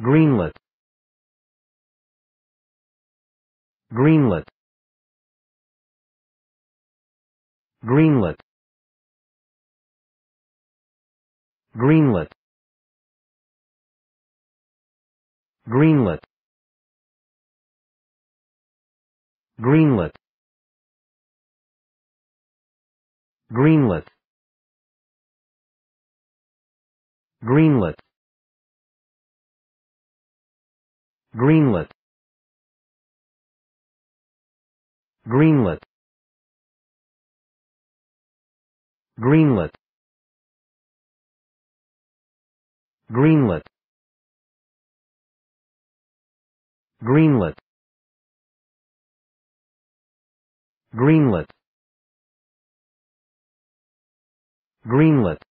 Greenlit. Greenlit. Greenlit. Greenlit. Greenlit. Greenlit. Greenlit. Greenlit. Greenlet. Greenlet. Greenlet. Greenlet. Greenlet. Greenlet. Greenlet.